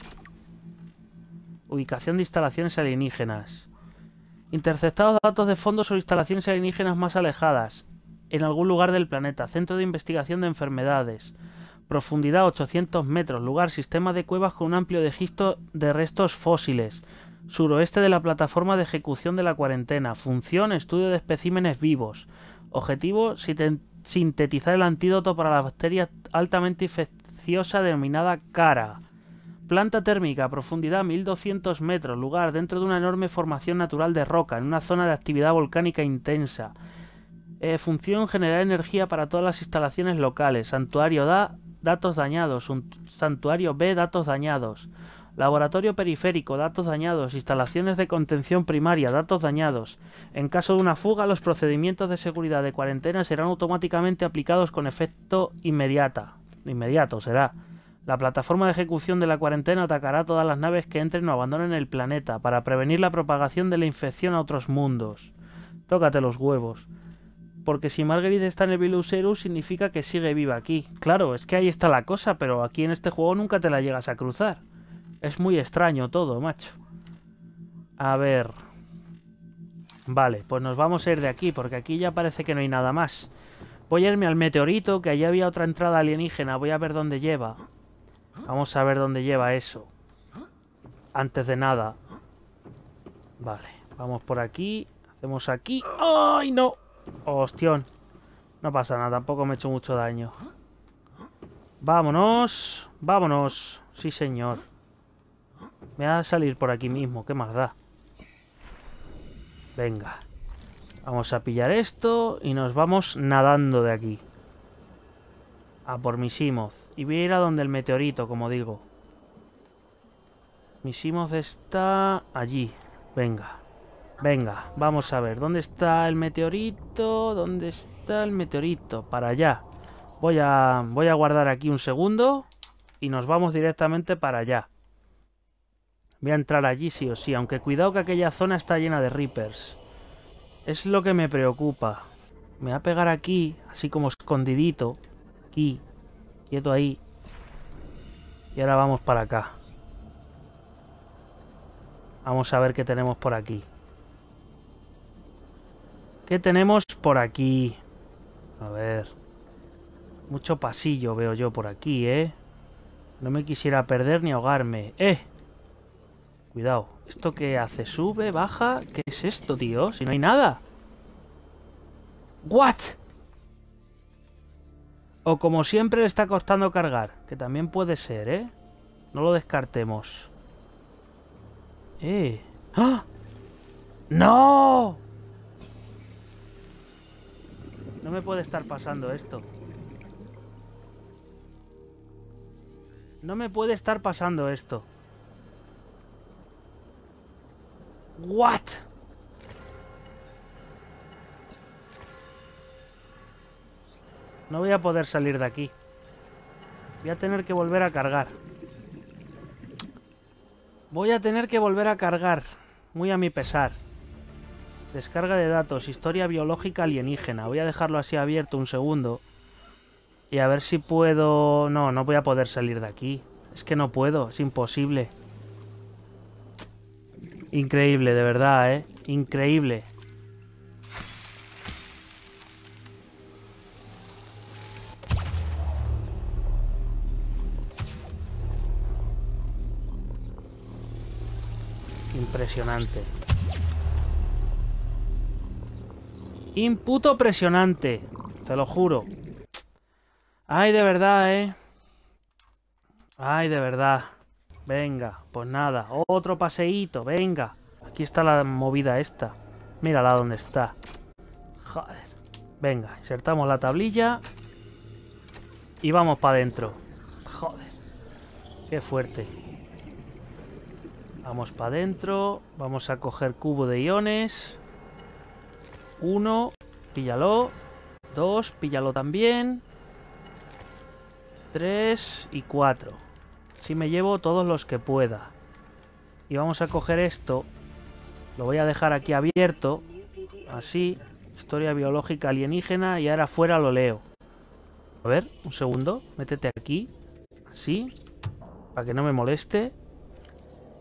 Ubicación de instalaciones alienígenas. Interceptados datos de fondo sobre instalaciones alienígenas más alejadas. En algún lugar del planeta. Centro de investigación de enfermedades. Profundidad 800 metros. Lugar sistema de cuevas con un amplio registro de restos fósiles suroeste de la plataforma de ejecución de la cuarentena. Función, estudio de especímenes vivos. Objetivo, sintetizar el antídoto para la bacteria altamente infecciosa denominada cara. Planta térmica, profundidad 1200 metros, lugar dentro de una enorme formación natural de roca, en una zona de actividad volcánica intensa. Eh, función, generar energía para todas las instalaciones locales. Santuario da datos dañados. santuario B, datos dañados. Laboratorio periférico, datos dañados. Instalaciones de contención primaria, datos dañados. En caso de una fuga, los procedimientos de seguridad de cuarentena serán automáticamente aplicados con efecto inmediata. Inmediato será. La plataforma de ejecución de la cuarentena atacará a todas las naves que entren o abandonen el planeta para prevenir la propagación de la infección a otros mundos. Tócate los huevos. Porque si Marguerite está en el Viluserus significa que sigue viva aquí. Claro, es que ahí está la cosa, pero aquí en este juego nunca te la llegas a cruzar. Es muy extraño todo, macho. A ver. Vale, pues nos vamos a ir de aquí, porque aquí ya parece que no hay nada más. Voy a irme al meteorito, que allí había otra entrada alienígena. Voy a ver dónde lleva. Vamos a ver dónde lleva eso. Antes de nada. Vale, vamos por aquí. Hacemos aquí. ¡Ay, no! ¡Hostión! No pasa nada, tampoco me he hecho mucho daño. Vámonos. Vámonos. Sí, señor. Me va a salir por aquí mismo, ¿qué más da? Venga. Vamos a pillar esto y nos vamos nadando de aquí. A por Misimos Y voy a ir a donde el meteorito, como digo. Misimoth está allí. Venga. Venga, vamos a ver. ¿Dónde está el meteorito? ¿Dónde está el meteorito? Para allá. Voy a, voy a guardar aquí un segundo y nos vamos directamente para allá. Voy a entrar allí sí o sí, aunque cuidado que aquella zona está llena de Reapers. Es lo que me preocupa. Me va a pegar aquí, así como escondidito. Aquí, quieto ahí. Y ahora vamos para acá. Vamos a ver qué tenemos por aquí. ¿Qué tenemos por aquí? A ver. Mucho pasillo veo yo por aquí, ¿eh? No me quisiera perder ni ahogarme. ¡Eh! Cuidado. ¿Esto qué hace? ¿Sube? ¿Baja? ¿Qué es esto, tío? Si no hay nada. ¿What? O como siempre le está costando cargar. Que también puede ser, ¿eh? No lo descartemos. ¡Eh! ¡Ah! ¡No! No me puede estar pasando esto. No me puede estar pasando esto. What? No voy a poder salir de aquí. Voy a tener que volver a cargar. Voy a tener que volver a cargar. Muy a mi pesar. Descarga de datos. Historia biológica alienígena. Voy a dejarlo así abierto un segundo. Y a ver si puedo... No, no voy a poder salir de aquí. Es que no puedo. Es imposible. Increíble, de verdad, ¿eh? Increíble. Impresionante. Imputo presionante. Te lo juro. Ay, de verdad, ¿eh? Ay, de verdad. Venga, pues nada, otro paseíto, venga. Aquí está la movida esta. Mírala donde está. Joder. Venga, insertamos la tablilla. Y vamos para adentro. Joder. Qué fuerte. Vamos para adentro. Vamos a coger cubo de iones. Uno. Píllalo. Dos. Píllalo también. Tres y cuatro. Si me llevo todos los que pueda. Y vamos a coger esto. Lo voy a dejar aquí abierto. Así. Historia biológica alienígena. Y ahora fuera lo leo. A ver, un segundo. Métete aquí. Así. Para que no me moleste.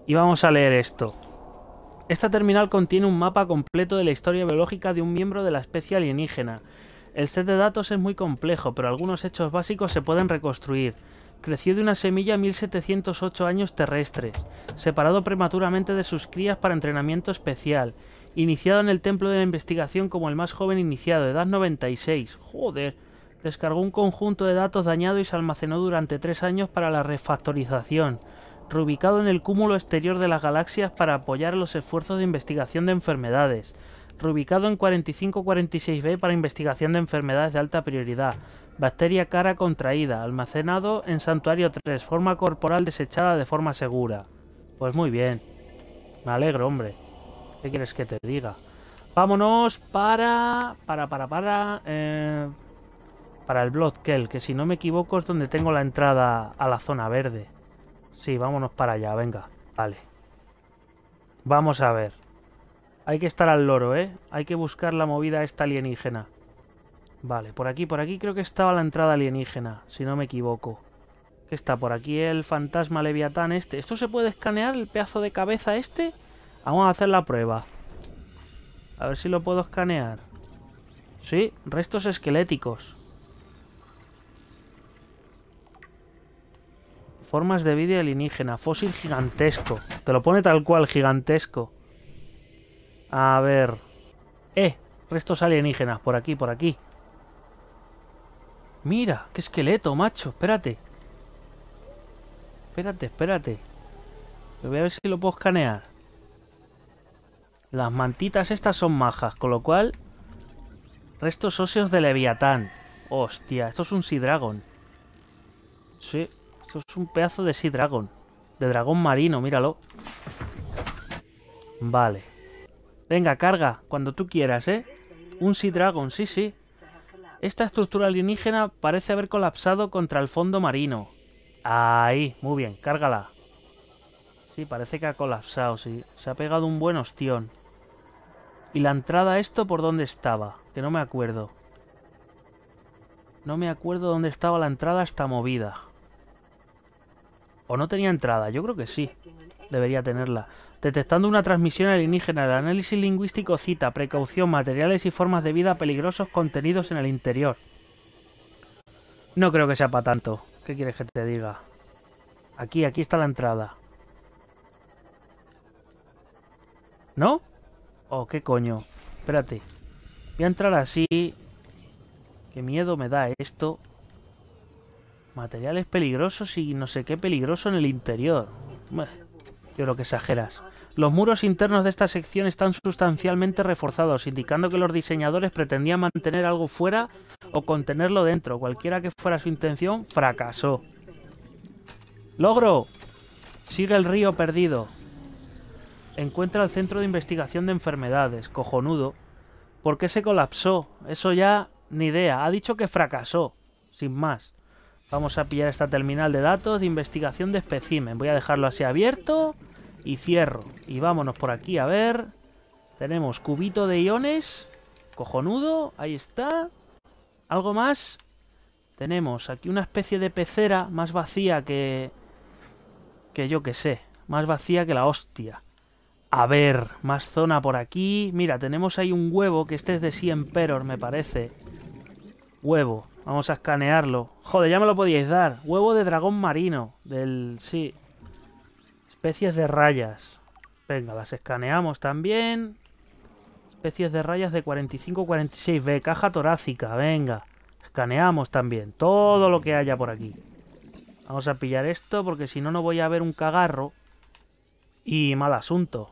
Y vamos a leer esto. Esta terminal contiene un mapa completo de la historia biológica de un miembro de la especie alienígena. El set de datos es muy complejo, pero algunos hechos básicos se pueden reconstruir. Creció de una semilla 1708 años terrestres, separado prematuramente de sus crías para entrenamiento especial, iniciado en el templo de la investigación como el más joven iniciado, edad 96. Joder. Descargó un conjunto de datos dañado y se almacenó durante tres años para la refactorización, reubicado en el cúmulo exterior de las galaxias para apoyar los esfuerzos de investigación de enfermedades, reubicado en 4546b para investigación de enfermedades de alta prioridad, Bacteria cara contraída, almacenado en santuario 3, forma corporal desechada de forma segura. Pues muy bien. Me alegro, hombre. ¿Qué quieres que te diga? Vámonos para... Para, para, para... Eh, para el Bloodkell que si no me equivoco es donde tengo la entrada a la zona verde. Sí, vámonos para allá, venga. Vale. Vamos a ver. Hay que estar al loro, ¿eh? Hay que buscar la movida esta alienígena. Vale, por aquí, por aquí creo que estaba la entrada alienígena, si no me equivoco. ¿Qué está? Por aquí el fantasma leviatán este. ¿Esto se puede escanear, el pedazo de cabeza este? Vamos a hacer la prueba. A ver si lo puedo escanear. Sí, restos esqueléticos. Formas de vida alienígena. Fósil gigantesco. Te lo pone tal cual, gigantesco. A ver. Eh, restos alienígenas. Por aquí, por aquí. Mira, qué esqueleto, macho. Espérate. Espérate, espérate. Voy a ver si lo puedo escanear. Las mantitas estas son majas, con lo cual... Restos óseos de Leviatán. Hostia, esto es un Sea Dragon. Sí, esto es un pedazo de Sea Dragon. De dragón marino, míralo. Vale. Venga, carga, cuando tú quieras, ¿eh? Un Sea Dragon, sí, sí. Esta estructura alienígena parece haber colapsado contra el fondo marino. Ahí, muy bien, cárgala. Sí, parece que ha colapsado, sí. Se ha pegado un buen ostión. ¿Y la entrada a esto por dónde estaba? Que no me acuerdo. No me acuerdo dónde estaba la entrada está movida. ¿O no tenía entrada? Yo creo que sí debería tenerla. Detectando una transmisión alienígena, el análisis lingüístico cita precaución, materiales y formas de vida peligrosos contenidos en el interior. No creo que sea para tanto. ¿Qué quieres que te diga? Aquí, aquí está la entrada. ¿No? Oh, qué coño. Espérate. Voy a entrar así. Qué miedo me da esto. Materiales peligrosos y no sé qué peligroso en el interior. Yo creo que exageras. Los muros internos de esta sección están sustancialmente reforzados, indicando que los diseñadores pretendían mantener algo fuera o contenerlo dentro. Cualquiera que fuera su intención, fracasó. ¡Logro! Sigue el río perdido. Encuentra el centro de investigación de enfermedades, cojonudo. ¿Por qué se colapsó? Eso ya, ni idea. Ha dicho que fracasó, sin más. Vamos a pillar esta terminal de datos de investigación de especímenes. Voy a dejarlo así abierto y cierro. Y vámonos por aquí, a ver. Tenemos cubito de iones. Cojonudo, ahí está. ¿Algo más? Tenemos aquí una especie de pecera más vacía que... Que yo que sé. Más vacía que la hostia. A ver, más zona por aquí. Mira, tenemos ahí un huevo, que este es de 100 peros, me parece. Huevo. Vamos a escanearlo. Joder, ya me lo podíais dar. Huevo de dragón marino. Del... sí. Especies de rayas. Venga, las escaneamos también. Especies de rayas de 45-46B. Caja torácica, venga. Escaneamos también. Todo lo que haya por aquí. Vamos a pillar esto porque si no, no voy a ver un cagarro. Y mal asunto.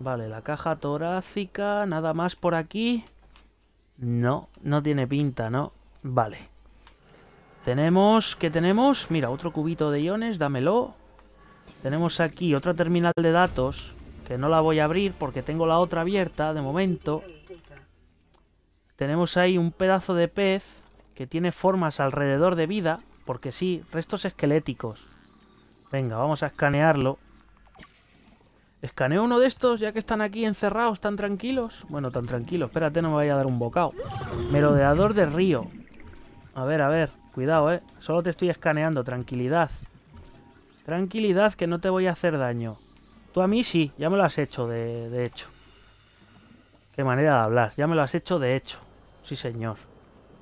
Vale, la caja torácica. Nada más por aquí. No, no tiene pinta, ¿no? Vale. Tenemos... ¿Qué tenemos? Mira, otro cubito de iones, dámelo. Tenemos aquí otra terminal de datos, que no la voy a abrir porque tengo la otra abierta de momento. Tenemos ahí un pedazo de pez que tiene formas alrededor de vida, porque sí, restos esqueléticos. Venga, vamos a escanearlo. Escaneo uno de estos, ya que están aquí encerrados, tan tranquilos. Bueno, tan tranquilos, espérate, no me vaya a dar un bocado. Merodeador de río. A ver, a ver. Cuidado, eh. Solo te estoy escaneando. Tranquilidad. Tranquilidad que no te voy a hacer daño. Tú a mí sí. Ya me lo has hecho, de, hecho. Qué manera de hablar. Ya me lo has hecho, de hecho. Sí, señor.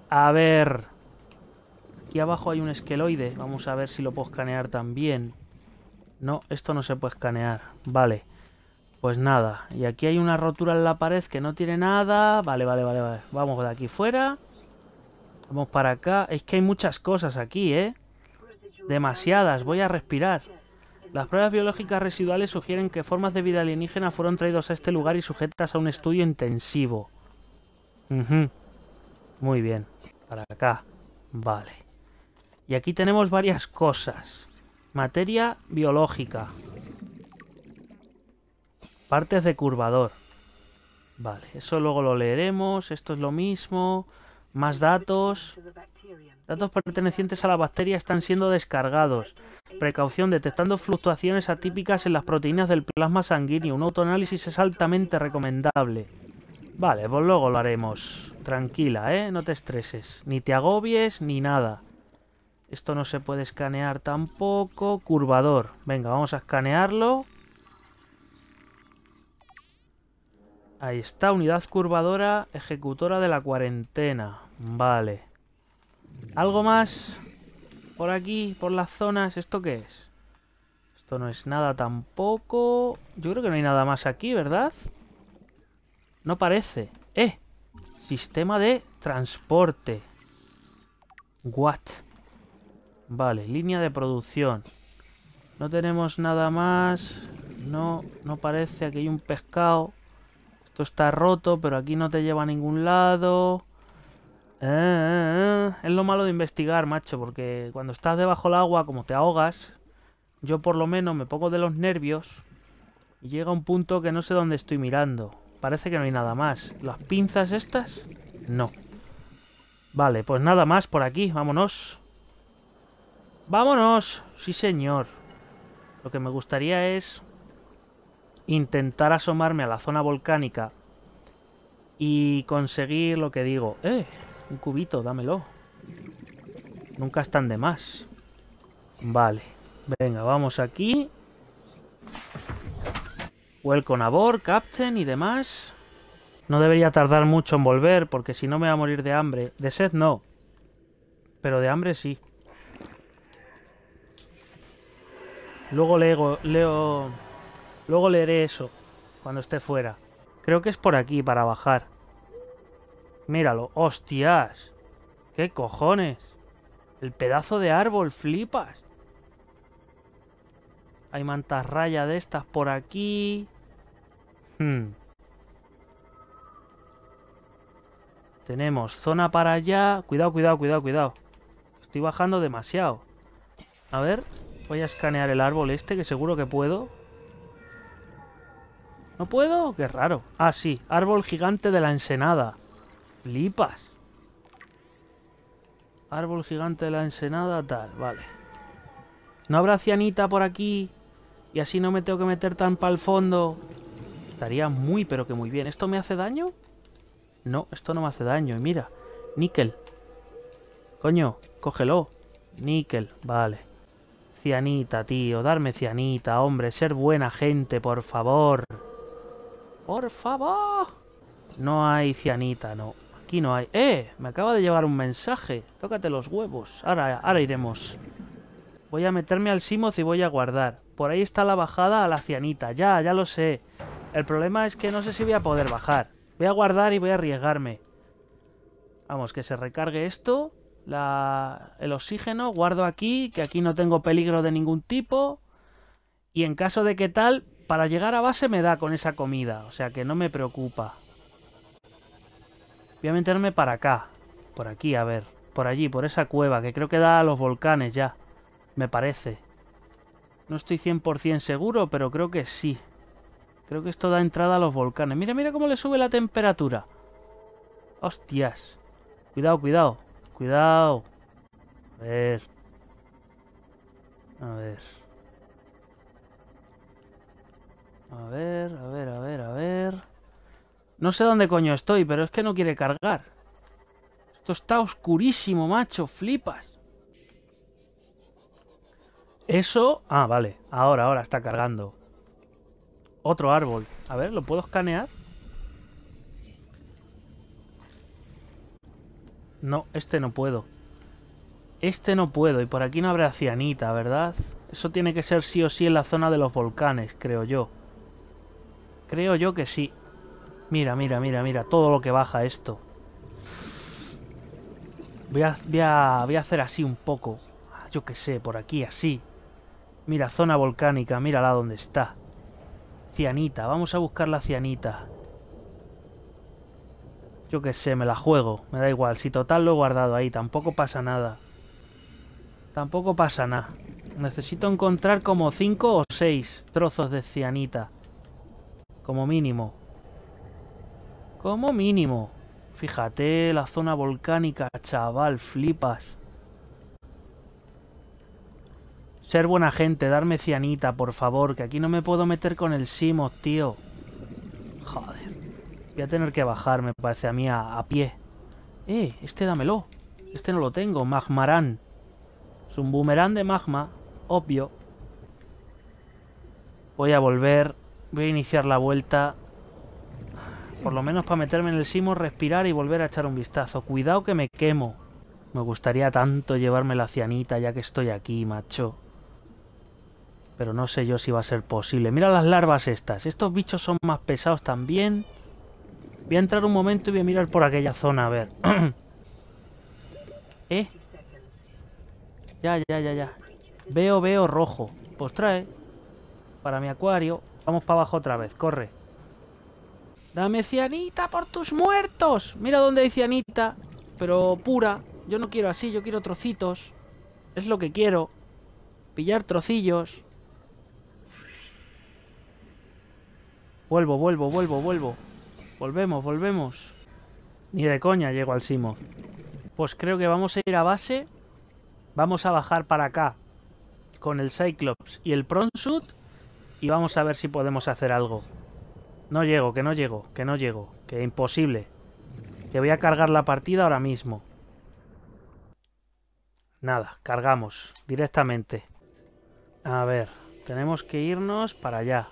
A ver. Aquí abajo hay un esqueloide. Vamos a ver si lo puedo escanear también. No, esto no se puede escanear. Vale. Pues nada. Y aquí hay una rotura en la pared que no tiene nada. Vale, vale, vale, vale. Vamos de aquí fuera. Vamos para acá. Es que hay muchas cosas aquí, ¿eh? Demasiadas. Voy a respirar. Las pruebas biológicas residuales sugieren que formas de vida alienígena fueron traídos a este lugar y sujetas a un estudio intensivo. Muy bien. Para acá. Vale. Y aquí tenemos varias cosas. Materia biológica. Partes de curvador. Vale, eso luego lo leeremos. Esto es lo mismo. Más datos. Datos pertenecientes a la bacteria están siendo descargados. Precaución, detectando fluctuaciones atípicas en las proteínas del plasma sanguíneo. Un autoanálisis es altamente recomendable. Vale, pues luego lo haremos. Tranquila, ¿eh? No te estreses. Ni te agobies, ni nada. Esto no se puede escanear tampoco. Curvador. Venga, vamos a escanearlo. Ahí está, unidad curvadora ejecutora de la cuarentena. Vale. ¿Algo más por aquí, por las zonas? ¿Esto qué es? Esto no es nada tampoco. Yo creo que no hay nada más aquí, ¿verdad? No parece. ¡Eh! Sistema de transporte. What? Vale, línea de producción. No tenemos nada más. No, no parece. Aquí hay un pescado. Esto está roto, pero aquí no te lleva a ningún lado. Eh, eh, eh, es lo malo de investigar, macho, porque cuando estás debajo del agua, como te ahogas, yo por lo menos me pongo de los nervios y llega un punto que no sé dónde estoy mirando. Parece que no hay nada más. ¿Las pinzas estas? No. Vale, pues nada más por aquí, vámonos. ¡Vámonos! Sí, señor. Lo que me gustaría es intentar asomarme a la zona volcánica y conseguir lo que digo. ¡Eh! Un cubito, dámelo. Nunca están de más. Vale. Venga, vamos aquí. Welcome aboard, Captain y demás. No debería tardar mucho en volver, porque si no me va a morir de hambre. De sed no. Pero de hambre sí. Luego leo, leo... Luego leeré eso, cuando esté fuera. Creo que es por aquí, para bajar. Míralo, hostias. ¿Qué cojones? El pedazo de árbol, flipas. Hay mantas raya de estas por aquí. Hmm. Tenemos zona para allá. Cuidado, cuidado, cuidado, cuidado. Estoy bajando demasiado. A ver, voy a escanear el árbol este, que seguro que puedo. ¿No puedo? Qué raro. Ah, sí, árbol gigante de la ensenada. Lipas. Árbol gigante de la ensenada, tal, vale. ¿No habrá cianita por aquí? Y así no me tengo que meter tan pa'l fondo. Estaría muy, pero que muy bien. ¿Esto me hace daño? No, esto no me hace daño. Y mira, níquel. Coño, cógelo. Níquel, vale. Cianita, tío. Darme cianita, hombre. Ser buena gente, por favor. ¡Por favor! No hay cianita, no. Aquí no hay... ¡Eh! Me acaba de llevar un mensaje. Tócate los huevos. Ahora, ahora iremos. Voy a meterme al Simoth y voy a guardar. Por ahí está la bajada a la cianita. Ya, ya lo sé. El problema es que no sé si voy a poder bajar. Voy a guardar y voy a arriesgarme. Vamos, que se recargue esto. el oxígeno, guardo aquí, que aquí no tengo peligro de ningún tipo. Y en caso de que tal, para llegar a base me da con esa comida, o sea que no me preocupa. Voy a meterme para acá. Por aquí, a ver. Por allí, por esa cueva, que creo que da a los volcanes ya. Me parece. No estoy 100% seguro, pero creo que sí. Creo que esto da entrada a los volcanes. Mira, mira cómo le sube la temperatura. Hostias. Cuidado, cuidado. Cuidado. A ver. A ver. A ver, a ver, a ver, a ver. No sé dónde coño estoy, pero es que no quiere cargar. Esto está oscurísimo, macho. Flipas. Eso... Ah, vale. Ahora, ahora está cargando. Otro árbol. A ver, ¿lo puedo escanear? No, este no puedo. Este no puedo. Y por aquí no habrá cianita, ¿verdad? Eso tiene que ser sí o sí en la zona de los volcanes, creo yo. Creo yo que sí. Mira, mira, mira, mira, todo lo que baja esto. Voy a, voy a, hacer así un poco. Yo qué sé, por aquí, así. Mira, zona volcánica, mírala donde está. Cianita, vamos a buscar la cianita. Yo qué sé, me la juego, me da igual. Si total lo he guardado ahí, tampoco pasa nada. Tampoco pasa nada. Necesito encontrar como 5 o 6 trozos de cianita. Como mínimo. Como mínimo. Fíjate la zona volcánica, chaval, flipas. Ser buena gente, darme cianita, por favor, que aquí no me puedo meter con el Simo... tío. Joder. Voy a tener que bajar, me parece a mí, a, pie. Eh, este dámelo. Este no lo tengo, Magmarán. Es un boomerang de magma, obvio. Voy a volver, voy a iniciar la vuelta por lo menos para meterme en el simo, respirar y volver a echar un vistazo. Cuidado que me quemo. Me gustaría tanto llevarme la cianita ya que estoy aquí, macho. Pero no sé yo si va a ser posible. Mira las larvas estas. Estos bichos son más pesados también. Voy a entrar un momento y voy a mirar por aquella zona, a ver. ¿Eh? Ya, ya, ya, ya. Veo, veo rojo. Pues trae. Para mi acuario. Vamos para abajo otra vez. Corre. Dame cianita por tus muertos. Mira dónde hay cianita, pero pura. Yo no quiero así, yo quiero trocitos. Es lo que quiero. Pillar trocillos. Vuelvo, vuelvo, vuelvo, vuelvo. Volvemos, volvemos. Ni de coña llego al Simo. Pues creo que vamos a ir a base. Vamos a bajar para acá. Con el Cyclops y el Pronsuit. Y vamos a ver si podemos hacer algo. No llego, que no llego, que no llego. Que imposible. Que voy a cargar la partida ahora mismo. Nada, cargamos directamente. A ver, tenemos que irnos para allá.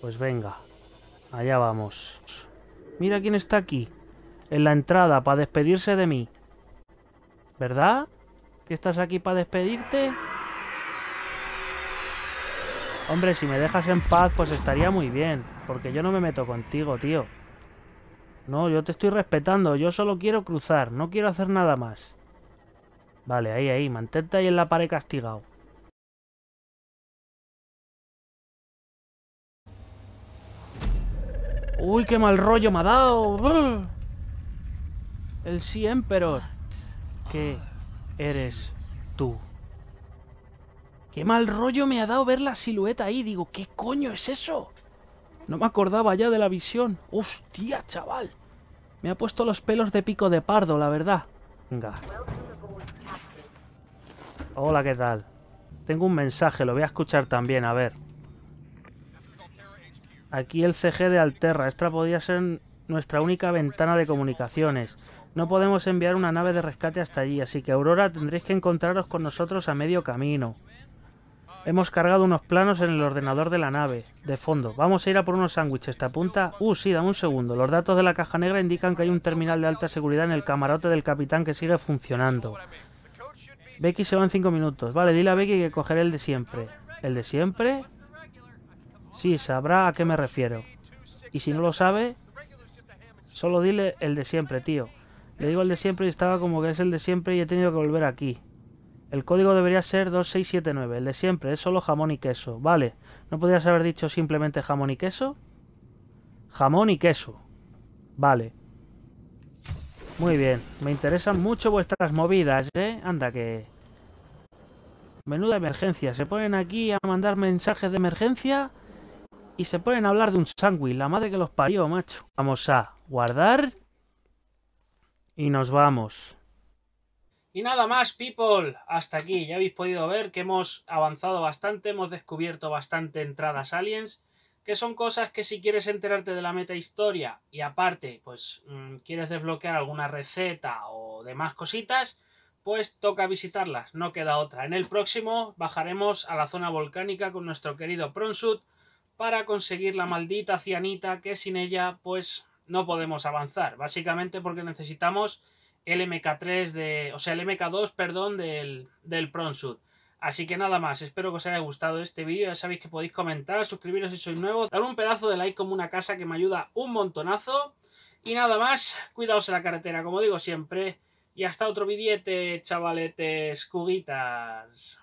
Pues venga, allá vamos. Mira quién está aquí. En la entrada, para despedirse de mí. ¿Verdad? ¿Que estás aquí para despedirte? Hombre, si me dejas en paz, pues estaría muy bien. Porque yo no me meto contigo, tío. No, yo te estoy respetando. Yo solo quiero cruzar. No quiero hacer nada más. Vale, ahí, ahí. Mantente ahí en la pared castigado. ¡Uy, qué mal rollo me ha dado! El sí, Pero... ¿Qué eres tú? Qué mal rollo me ha dado ver la silueta ahí. Digo, ¿qué coño es eso? No me acordaba ya de la visión. ¡Hostia, chaval! Me ha puesto los pelos de pico de pardo, la verdad. Venga. Hola, ¿qué tal? Tengo un mensaje, lo voy a escuchar también, a ver. Aquí el CG de Alterra. Esta podría ser nuestra única ventana de comunicaciones. No podemos enviar una nave de rescate hasta allí, así que Aurora tendréis que encontraros con nosotros a medio camino. Hemos cargado unos planos en el ordenador de la nave, de fondo. Vamos a ir a por unos sándwiches, ¿te apunta? Uh, sí, dame un segundo. Los datos de la caja negra indican que hay un terminal de alta seguridad en el camarote del capitán que sigue funcionando. Becky se va en cinco minutos. Vale, dile a Becky que cogeré el de siempre. ¿El de siempre? Sí, sabrá a qué me refiero. Y si no lo sabe, solo dile el de siempre, tío. Le digo el de siempre y estaba como que es el de siempre y he tenido que volver aquí. El código debería ser 2679, el de siempre, es solo jamón y queso. Vale, ¿no podrías haber dicho simplemente jamón y queso? Jamón y queso. Vale. Muy bien, me interesan mucho vuestras movidas, ¿eh? Anda que... Menuda emergencia, se ponen aquí a mandar mensajes de emergencia y se ponen a hablar de un sándwich, la madre que los parió, macho. Vamos a guardar y nos vamos. Y nada más, people. Hasta aquí. Ya habéis podido ver que hemos avanzado bastante, hemos descubierto bastante entradas aliens, que son cosas que si quieres enterarte de la meta historia y aparte, pues mm, quieres desbloquear alguna receta o demás cositas, pues toca visitarlas, no queda otra. En el próximo bajaremos a la zona volcánica con nuestro querido Pronsut para conseguir la maldita cianita que sin ella pues no podemos avanzar, básicamente porque necesitamos el MK3 de. O sea, el MK2, perdón, del, del Pronsuit Así que nada más, espero que os haya gustado este vídeo, ya sabéis que podéis comentar, suscribiros si sois nuevos, dar un pedazo de like como una casa que me ayuda un montonazo. Y nada más, cuidaos en la carretera, como digo siempre, y hasta otro vídeo, chavaletes, cuguitas.